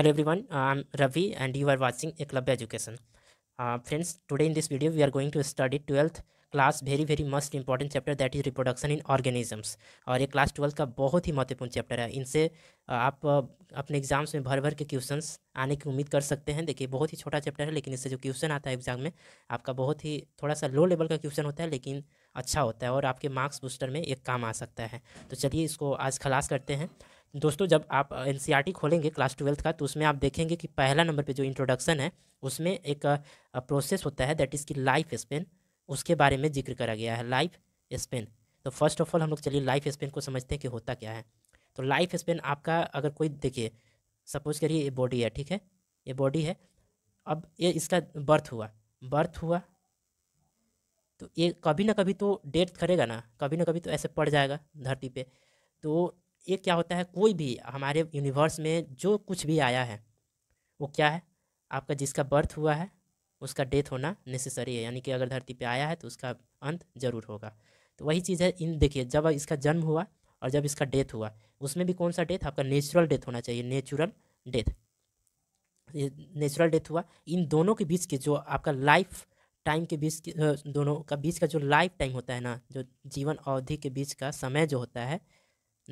Hello one I am Ravi and you are watching a club education friends today in this video we are going to study twelfth class very very must important chapter that is reproduction in organisms और ये class twelfth का बहुत ही महत्वपूर्ण chapter है इनसे uh, आप uh, अपने exams में भर भर के क्वेश्चन आने की उम्मीद कर सकते हैं देखिए बहुत ही छोटा चैप्टर है लेकिन इससे जो क्वेश्चन आता है एग्जाम में आपका बहुत ही थोड़ा सा लो लेवल का क्वेश्चन होता है लेकिन अच्छा होता है और आपके मार्क्स बूस्टर में एक काम आ सकता है तो चलिए इसको आज खलास करते हैं दोस्तों जब आप एन खोलेंगे क्लास ट्वेल्थ का तो उसमें आप देखेंगे कि पहला नंबर पे जो इंट्रोडक्शन है उसमें एक प्रोसेस होता है दैट इज़ की लाइफ स्पेन उसके बारे में जिक्र करा गया है लाइफ स्पेन तो फर्स्ट ऑफ ऑल हम लोग चलिए लाइफ स्पेन को समझते हैं कि होता क्या है तो लाइफ स्पेन आपका अगर कोई देखिए सपोज करिए ये बॉडी है ठीक है ये बॉडी है अब ये इसका बर्थ हुआ बर्थ हुआ तो ये कभी ना कभी तो डेट करेगा ना कभी ना कभी तो ऐसे पड़ जाएगा धरती पे तो ये क्या होता है कोई भी हमारे यूनिवर्स में जो कुछ भी आया है वो क्या है आपका जिसका बर्थ हुआ है उसका डेथ होना नेसेसरी है यानी कि अगर धरती पे आया है तो उसका अंत जरूर होगा तो वही चीज़ है इन देखिए जब इसका जन्म हुआ और जब इसका डेथ हुआ उसमें भी कौन सा डेथ आपका नेचुरल डेथ होना चाहिए नेचुरल डेथ नेचुरल डेथ हुआ इन दोनों के बीच के जो आपका लाइफ टाइम के बीच दोनों का बीच का जो लाइफ टाइम होता है ना जो जीवन अवधि के बीच का समय जो होता है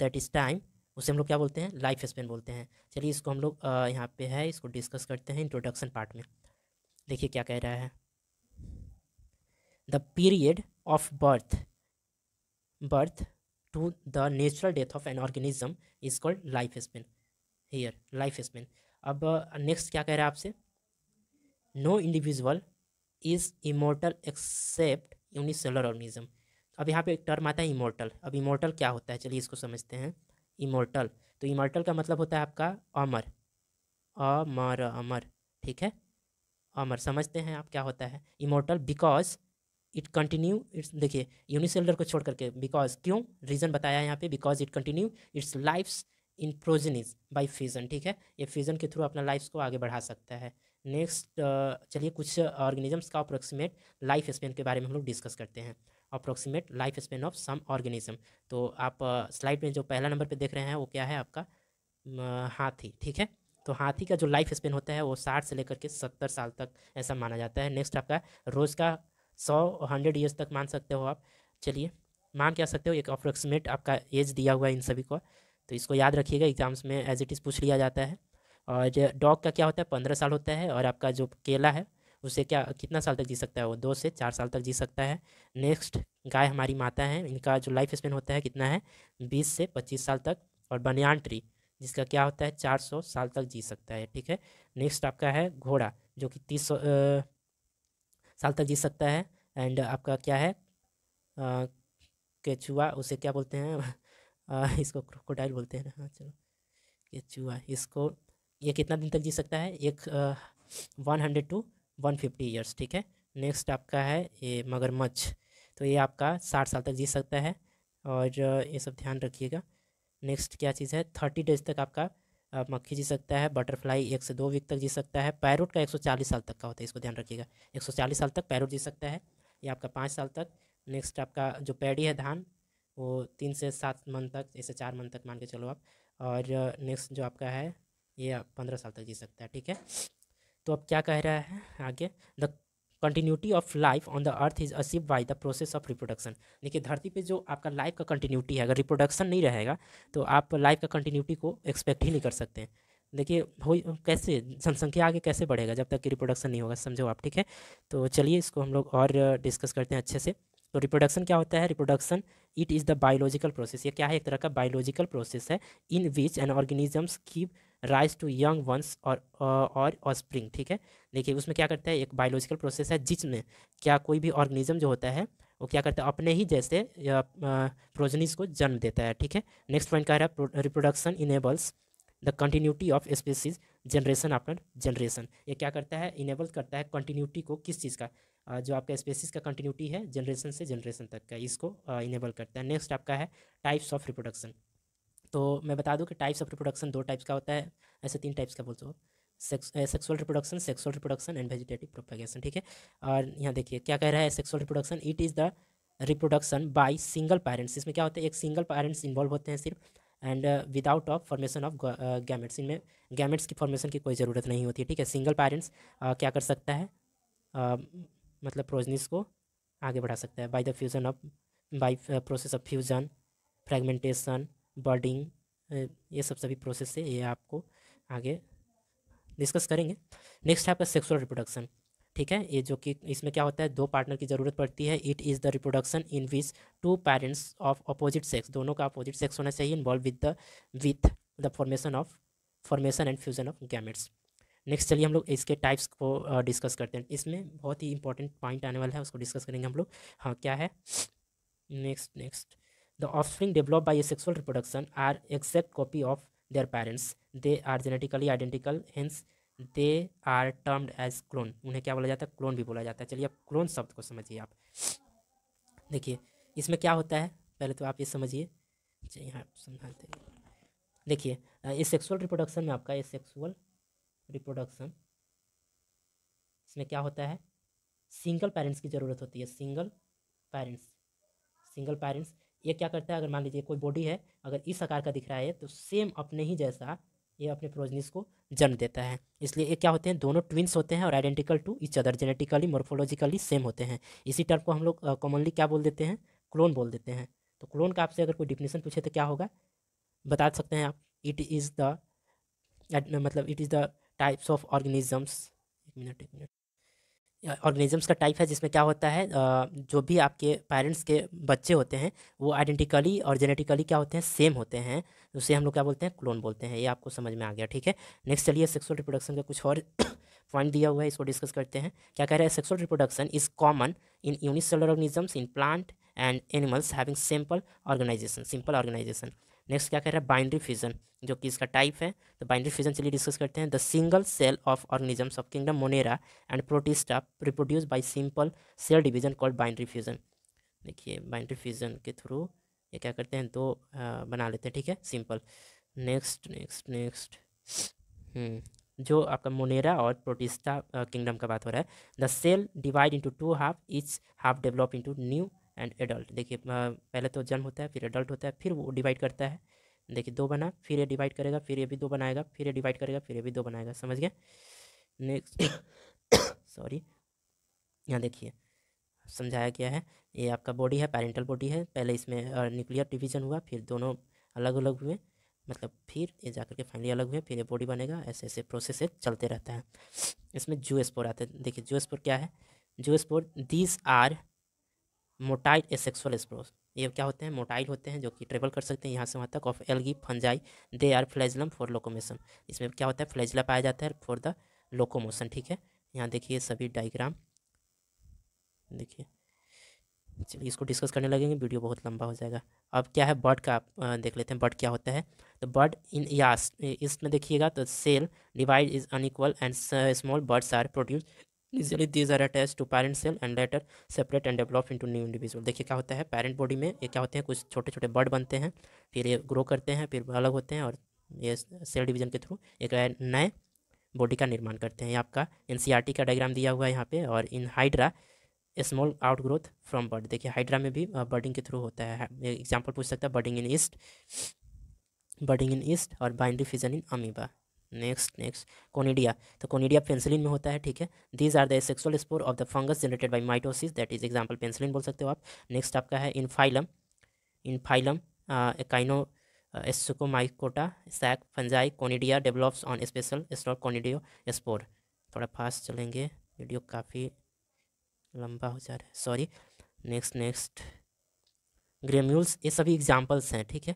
दैट इज़ टाइम उसे हम लोग क्या बोलते हैं लाइफ स्पेन बोलते हैं चलिए इसको हम लोग यहाँ पे है इसको डिस्कस करते हैं इंट्रोडक्शन पार्ट में देखिए क्या कह रहा है the period of birth birth to the natural death of an organism is called life span here life span अब नेक्स्ट क्या कह रहा है आपसे no individual is immortal except unicellular organism तो अब यहाँ पे एक टर्म आता है इमोर्टल अब इमोर्टल क्या होता है चलिए इसको समझते हैं इमोर्टल तो इमोर्टल का मतलब होता है आपका अमर अमर अमर ठीक है अमर समझते हैं आप क्या होता है immortal because it continue its देखिए यूनिसेलर को छोड़ करके बिकॉज क्यों रीज़न बताया यहाँ पे because it continue its life's in progenies by fusion ठीक है ये फ्यूज़न के थ्रू अपना लाइफ्स को आगे बढ़ा सकता है नेक्स्ट uh, चलिए कुछ ऑर्गेनिजम्स का अप्रोक्सीमेट लाइफ स्पेन के बारे में हम लोग डिस्कस करते हैं approximate life span of some organism तो आप स्लाइड uh, में जो पहला नंबर पे देख रहे हैं वो क्या है आपका हाथी ठीक है तो हाथी का जो लाइफ स्पेन होता है वो साठ से लेकर के सत्तर साल तक ऐसा माना जाता है नेक्स्ट आपका रोज़ का सौ हंड्रेड ईयर्स तक मान सकते हो आप चलिए मान क्या सकते हो एक अप्रोक्सीमेट आपका एज दिया हुआ है इन सभी को तो इसको याद रखिएगा एग्जाम्स में एज इट इज़ पूछ लिया जाता है और डॉग का क्या होता है पंद्रह साल होता है और आपका जो केला है उसे क्या कितना साल तक जी सकता है वो दो से चार साल तक जी सकता है नेक्स्ट गाय हमारी माता है इनका जो लाइफ स्पेन होता है कितना है बीस से पच्चीस साल तक और बनियान ट्री जिसका क्या होता है चार सौ साल तक जी सकता है ठीक है नेक्स्ट आपका है घोड़ा जो कि तीस सौ साल तक जी सकता है एंड आपका क्या है केचुआ उसे क्या बोलते हैं इसको क्रोकोडाइल बोलते हैं हाँ चलो केचुआ इसको ये कितना दिन तक जी सकता है एक one hundred to one fifty years ठीक है नेक्स्ट आपका है ये मगरमच्छ तो ये आपका साठ साल तक जी सकता है और ये सब ध्यान रखिएगा नेक्स्ट क्या चीज़ है थर्टी डेज तक आपका मक्खी जी सकता है बटरफ्लाई एक से दो वीक तक जी सकता है पैरोट का एक सौ चालीस साल तक का होता है इसको ध्यान रखिएगा एक सौ चालीस साल तक पैरोट जी सकता है ये आपका पाँच साल तक नेक्स्ट आपका जो पैडी है धान वो तीन से सात मंथ तक ऐसे चार मंथ तक मान के चलो आप और नेक्स्ट जो आपका है ये पंद्रह साल तक जी सकता है ठीक है तो अब क्या कह रहा है आगे the continuity of life on the earth is achieve by the process of reproduction देखिए धरती पे जो आपका लाइफ का कंटिन्यूटी है अगर रिप्रोडक्शन नहीं रहेगा तो आप लाइफ का कंटिन्यूटी को एक्सपेक्ट ही नहीं कर सकते देखिए हो कैसे जनसंख्या आगे कैसे बढ़ेगा जब तक कि रिप्रोडक्शन नहीं होगा समझो आप ठीक है तो चलिए इसको हम लोग और डिस्कस करते हैं अच्छे से तो रिप्रोडक्शन क्या होता है reproduction it is the biological process ये क्या है एक तरह का बायोलॉजिकल प्रोसेस है in which an organisms keep rise to young ones और और ऑस्प्रिंग ठीक है देखिए उसमें क्या करता है एक बायोलॉजिकल प्रोसेस है जिसमें क्या कोई भी ऑर्गेनिज्म जो होता है वो क्या करता है अपने ही जैसे प्रोजनिस को जन्म देता है ठीक है नेक्स्ट पॉइंट कह रहा है reproduction enables the continuity of species generation after generation ये क्या करता है इनेबल करता है कंटिन्यूटी को किस चीज़ का जो आपका स्पेसिस का कंटिन्यूटी है जनरेशन से जनरेशन तक का इसको इनेबल करता है नेक्स्ट आपका है टाइप्स ऑफ रिप्रोडक्शन तो मैं बता दूं कि टाइप्स ऑफ रिप्रोडक्शन दो टाइप्स का होता है ऐसे तीन टाइप्स का बोल so sexual reproduction sexual reproduction and vegetative propagation ठीक है और यहाँ देखिए क्या कह रहा है sexual reproduction it is the reproduction by single parents इसमें क्या होता है एक सिंगल पेरेंट्स इन्वॉल्व होते हैं सिर्फ and without of formation of gametes इनमें गैमेट्स की फॉर्मेशन की कोई ज़रूरत नहीं होती है ठीक है सिंगल पेरेंट्स क्या कर सकता है uh, मतलब प्रोजनिस को आगे बढ़ा सकता है by the fusion of by process of fusion fragmentation budding ये सब सभी प्रोसेस है ये आपको आगे डिस्कस करेंगे नेक्स्ट है आपका सेक्सुअल रिप्रोडक्शन ठीक है ये जो कि इसमें क्या होता है दो पार्टनर की ज़रूरत पड़ती है it is the reproduction in which two parents of opposite sex दोनों का अपोजिट सेक्स होना चाहिए involve with the with the formation of formation and fusion of gametes next चलिए हम लोग इसके टाइप्स को डिस्कस करते हैं इसमें बहुत ही इंपॉर्टेंट पॉइंट आने वाला है उसको डिस्कस करेंगे हम लोग हाँ क्या है next next The offspring developed by asexual reproduction are exact copy of their parents. They are genetically identical, hence they are termed as clone उन्हें क्या बोला जाता है क्लोन भी बोला जाता है चलिए आप क्लोन शब्द को समझिए आप देखिए इसमें क्या होता है पहले तो आप ये समझिए चलिए यहाँ समझाते देखिए इस सेक्सुअल रिप्रोडक्शन में आपका ये सेक्सुअल रिप्रोडक्शन इसमें क्या होता है सिंगल पेरेंट्स की ज़रूरत होती है सिंगल पेरेंट्स सिंगल पेरेंट्स ये क्या करता है अगर मान लीजिए कोई बॉडी है अगर इस आकार का दिख रहा है तो सेम अपने ही जैसा ये अपने प्रोजनिस को जन्म देता है इसलिए ये क्या होते हैं दोनों ट्विंस होते हैं और identical to each other genetically morphologically same होते हैं इसी टर्म को हम लोग कॉमनली क्या बोल देते हैं क्लोन बोल देते हैं तो क्लोन का आपसे अगर कोई डिफिनेशन पूछे तो क्या होगा बता सकते हैं आप इट इज़ द मतलब it is the types of organisms एक मिनट एक मिनट ऑर्गेनिजम्स का टाइप है जिसमें क्या होता है जो भी आपके पेरेंट्स के बच्चे होते हैं वो आइडेंटिकली और जेनेटिकली क्या होते हैं सेम होते हैं उसे हम लोग क्या बोलते हैं क्लोन बोलते हैं ये आपको समझ में आ गया ठीक है नेक्स्ट चलिए सेक्सुअल रिप्रोडक्शन का कुछ और पॉइंट दिया हुआ है इसको डिस्कस करते हैं क्या कह रहे हैं sexual reproduction is common in unicellular organisms in plant and animals having simple organization simple organization next क्या कह रहा है बाइंड्री फ्यूजन जो कि इसका टाइप है तो बाइंड्री फ्यूजन चलिए डिस्कस करते हैं the single cell of organisms of kingdom Monera and Protista reproduce by simple cell division called binary fusion देखिए बाइंड्री फ्यूजन के थ्रू ये क्या करते हैं दो आ, बना लेते हैं ठीक है simple next next next hmm, जो आपका मोनेरा और प्रोटिस्टा किंगडम का बात हो रहा है the cell divide into two half each half develop into new and adult देखिए पहले तो जन्म होता है फिर एडल्ट होता है फिर वो डिवाइड करता है देखिए दो बना फिर ये डिवाइड करेगा फिर ये भी दो बनाएगा फिर ये डिवाइड करेगा फिर ये भी दो बनाएगा समझ गए नेक्स्ट सॉरी यहाँ देखिए समझाया गया है ये आपका बॉडी है पेरेंटल बॉडी है पहले इसमें न्यूक्लियर डिवीजन हुआ फिर दोनों अलग अलग हुए मतलब फिर ये जाकर के फाइनली अलग हुए फिर ये बॉडी बनेगा ऐसे ऐसे प्रोसेस चलते रहता है इसमें जूएस्पोर आते हैं देखिए जूएस्पोर क्या है zoospore these are motile asexual spores ये क्या होते हैं मोटाइल होते हैं जो कि ट्रेवल कर सकते हैं यहाँ से वहाँ तक of algae fungi they are flagellum for locomotion इसमें क्या होता है फ्लैजला पाया जाता है फॉर द लोकोमोशन ठीक है यहाँ देखिए सभी डाइग्राम देखिए चलिए इसको डिस्कस करने लगेंगे वीडियो बहुत लंबा हो जाएगा अब क्या है बर्ड का आप देख लेते हैं बर्ड क्या होता है तो बर्ड इन यास इसमें देखिएगा तो cell divide is unequal and small buds are produce easily these are attach to parent cell and later separate and develop into new individual देखिए क्या होता है पेरेंट बॉडी में ये क्या होते हैं कुछ छोटे छोटे बर्ड बनते हैं फिर ये ग्रो करते हैं फिर अलग होते हैं और ये सेल डिवीजन के थ्रू एक नए बॉडी का निर्माण करते हैं ये आपका एन e का डायग्राम दिया हुआ है यहाँ पे और in Hydra small out growth from bud देखिए हाइड्रा में भी बर्डिंग के थ्रू होता है एग्जाम्पल पूछ सकता है budding in yeast budding in yeast और binary fission in amoeba next next conidia तो कोनीडिया पेंसिलिन में होता है ठीक है these are the sexual spore of the fungus generated by mitosis that is example penicillin बोल सकते हो आप नेक्स्ट आपका है इनफाइलम इनफाइलम काइनो Ascomycota sac fungi conidia develops on special stalk conidiospore थोड़ा फास्ट चलेंगे वीडियो काफ़ी लंबा हो जा रहा है सॉरी नेक्स्ट नेक्स्ट ग्रेम्यूल्स ये सभी एग्जाम्पल्स हैं ठीक है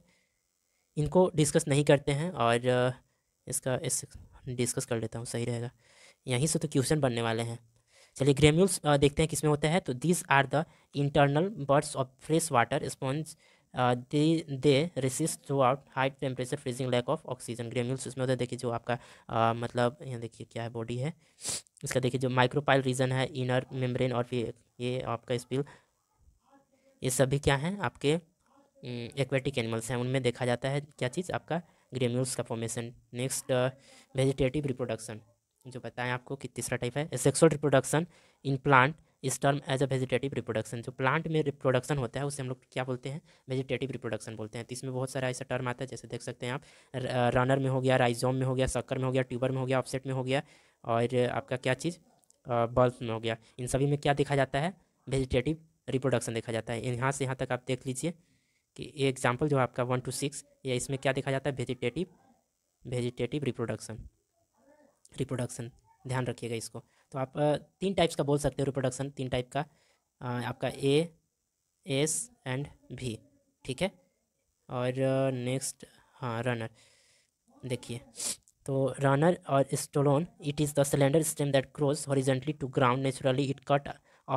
इनको डिस्कस नहीं करते हैं और इसका इस डिस्कस कर लेता हूँ सही रहेगा यहीं से तो क्वेश्चन बनने वाले हैं चलिए ग्रेम्यूल्स देखते हैं किसमें होता है तो these are the internal buds of fresh water sponge they they resist throughout high temperature freezing lack of oxygen gemmules इसमें होता है देखिए जो आपका आ, मतलब यहाँ देखिए क्या है बॉडी है इसका देखिए जो माइक्रोपाइल रीजन है इनर मेम्ब्रेन और फिर ये आपका स्पिल ये सभी क्या हैं आपके एक्वेटिक एनिमल्स हैं उनमें देखा जाता है क्या चीज़ आपका ग्रेम्यूल्स का फॉर्मेशन नेक्स्ट वेजिटेटिव रिप्रोडक्शन जो बताएं आपको कि तीसरा टाइप है sexual reproduction in plant is term as a vegetative reproduction जो प्लांट में रिप्रोडक्शन होता है उसे हम लोग क्या बोलते हैं वेजिटेटिव रिप्रोडक्शन बोलते हैं तो इसमें बहुत सारा ऐसा टर्म आता है जैसे देख सकते हैं आप रनर में हो गया राइजोम में हो गया शक्कर में हो गया ट्यूबर में हो गया ऑफसेट में हो गया और आपका क्या चीज़ बल्ब में हो गया इन सभी में क्या देखा जाता है वेजिटेटिव रिप्रोडक्शन देखा जाता है यहाँ से यहाँ तक आप देख लीजिए कि ये एग्जाम्पल जो है आपका वन टू सिक्स या इसमें क्या देखा जाता है वेजिटेटिव वेजिटेटिव रिप्रोडक्शन रिप्रोडक्शन ध्यान रखिएगा इसको तो आप तीन टाइप्स का बोल सकते हो रिप्रोडक्शन तीन टाइप का आपका ए एस एंड भी ठीक है और नेक्स्ट हाँ रनर देखिए तो रनर और stolon it is the cylinder stem that grows horizontally to ground naturally it cut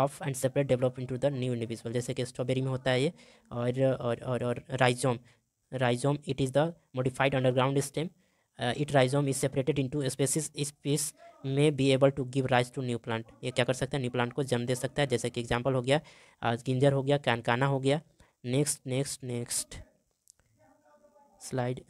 off and separate develop to the new individual जैसे कि स्ट्रॉबेरी में होता है ये और और और, और rhizome rhizome it is the modified underground stem it rhizome is separated to species इस पीस में be able to give rise to new plant ये क्या कर सकता है न्यू प्लांट को जन्म दे सकता है जैसे कि एग्जाम्पल हो गया गिंजर uh, हो गया कैनकाना हो गया नेक्स्ट नेक्स्ट नेक्स्ट स्लाइड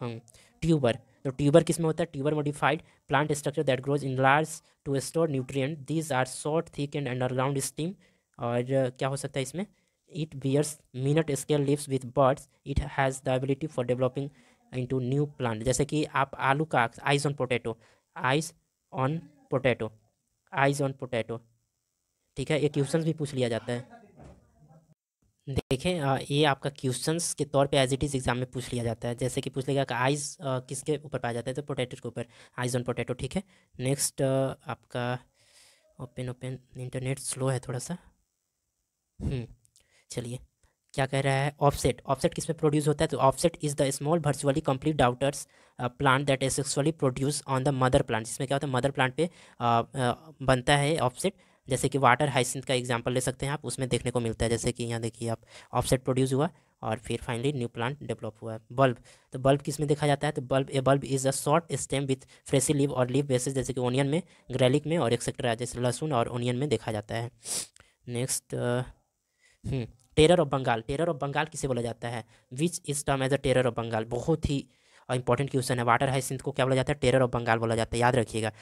हम ट्यूबर तो ट्यूबर किस में होता है tuber modified plant structure that grows in large to store nutrient these are short thick and underground stem और uh, क्या हो सकता है इसमें bears minute scale scale leaves buds it has the ability for developing into new plant जैसे कि आप आलू का eyes on potato eyes on potato eyes on potato ठीक है ये क्वेश्चन भी पूछ लिया जाता है देखें ये आपका क्वेश्चंस के तौर पे एज इट इज़ एग्जाम में पूछ लिया जाता है जैसे कि पूछ लेगा कि आइज़ किसके ऊपर पाया जाता है तो पोटैटो के ऊपर आइज़ ऑन पोटैटो ठीक है नेक्स्ट आपका ओपन ओपन इंटरनेट स्लो है थोड़ा सा हम्म, चलिए क्या कह रहा है ऑफसेट ऑफसेट किस में प्रोड्यूस होता है तो offset is the small virtually complete daughters plant that is sexually produce on the mother plant जिसमें क्या होता है मदर प्लांट पे आ, आ, बनता है ऑफसेट जैसे कि वाटर हाइसिंथ का एग्जाम्पल ले सकते हैं आप उसमें देखने को मिलता है जैसे कि यहाँ देखिए आप ऑफसेट प्रोड्यूस हुआ और फिर फाइनली न्यू प्लांट डेवलप हुआ है बल्ब तो बल्ब किस में देखा जाता है तो bulb a bulb is a short stem with fleshy leave और लीव बेसिस जैसे कि ओनियन में ग्रेलिक में और एक्सेट्रा जैसे लहसुन और ओनियन में देखा जाता है next terror of Bengal terror of Bengal किसे बोला जाता है which is term as a terror of Bengal बहुत ही इंपॉर्टेंट क्वेश्चन है वाटर हाइसिंथ को क्या बोला जाता है टेरर ऑफ बंगाल बोला जाता है याद रखिएगा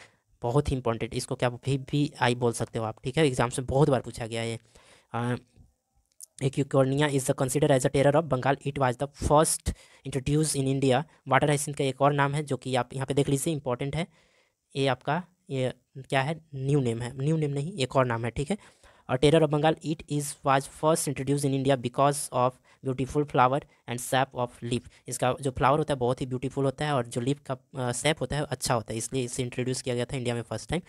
बहुत ही इंपॉर्टेंट इसको क्या भी भी आई बोल सकते हो आप ठीक है एग्जाम से बहुत बार पूछा गया है Eichhornia is the consider as a terror of Bengal it was the first introduce in India water hyacinth का एक और नाम है जो कि आप यहाँ पे देख लीजिए इंपॉर्टेंट है ये आपका ये क्या है न्यू नेम है न्यू नेम नहीं एक और नाम है ठीक है A terror of Bengal it is was first introduce in India because of beautiful flower and shape of leaf इसका जो फ्लावर होता है बहुत ही ब्यूटीफुल होता है और जो लिप का सैप होता है अच्छा होता है इसलिए इसे इंट्रोड्यूस किया गया था इंडिया में फर्स्ट टाइम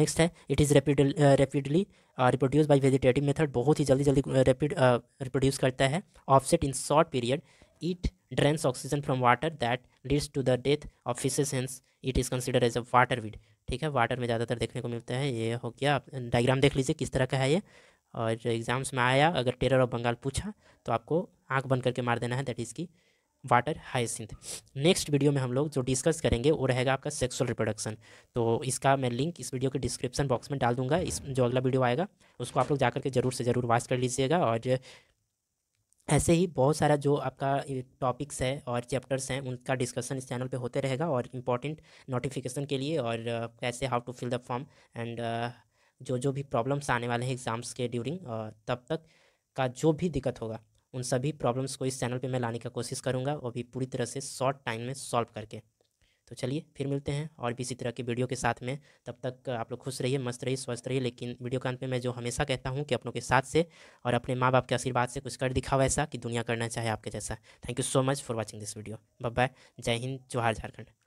नेक्स्ट है it is rapid rapidly reproduce by vegetative method बहुत ही जल्दी जल्दी रेपिड रिप्रोड्यूस करता है offset in short period it drains oxygen from water that leads to the death of fishes hence it is consider as a water weed ठीक है water में ज़्यादातर देखने को मिलते हैं ये हो गया आप डायग्राम देख लीजिए किस तरह का है ये और एग्ज़ाम्स में आया अगर टेरर ऑफ बंगाल पूछा तो आपको आंख बंद करके मार देना है दैट इज़ की वाटर हाइसिंथ नेक्स्ट वीडियो में हम लोग जो डिस्कस करेंगे वो रहेगा आपका सेक्सुअल रिप्रोडक्शन तो इसका मैं लिंक इस वीडियो के डिस्क्रिप्शन बॉक्स में डाल दूंगा इस जो अगला वीडियो आएगा उसको आप लोग जाकर के ज़रूर से ज़रूर वॉच कर लीजिएगा और ऐसे ही बहुत सारा जो आपका टॉपिक्स है और चैप्टर्स हैं उनका डिस्कशन इस चैनल पे होते रहेगा और इम्पॉर्टेंट नोटिफिकेशन के लिए और कैसे how to fill the form and जो जो भी प्रॉब्लम्स आने वाले हैं एग्ज़ाम्स के ड्यूरिंग तब तक का जो भी दिक्कत होगा उन सभी प्रॉब्लम्स को इस चैनल पे मैं लाने का कोशिश करूँगा वो भी पूरी तरह से शॉर्ट टाइम में सॉल्व करके तो चलिए फिर मिलते हैं और भी इसी तरह के वीडियो के साथ में तब तक आप लोग खुश रहिए मस्त रहिए स्वस्थ रहिए लेकिन वीडियो के अंत में मैं जो हमेशा कहता हूँ कि अपनों के साथ से और अपने माँ बाप के आशीर्वाद से कुछ कर दिखाओ ऐसा कि दुनिया करना चाहे आपके जैसा thank you so much for watching this video बब बाय जय हिंद जोहार झारखंड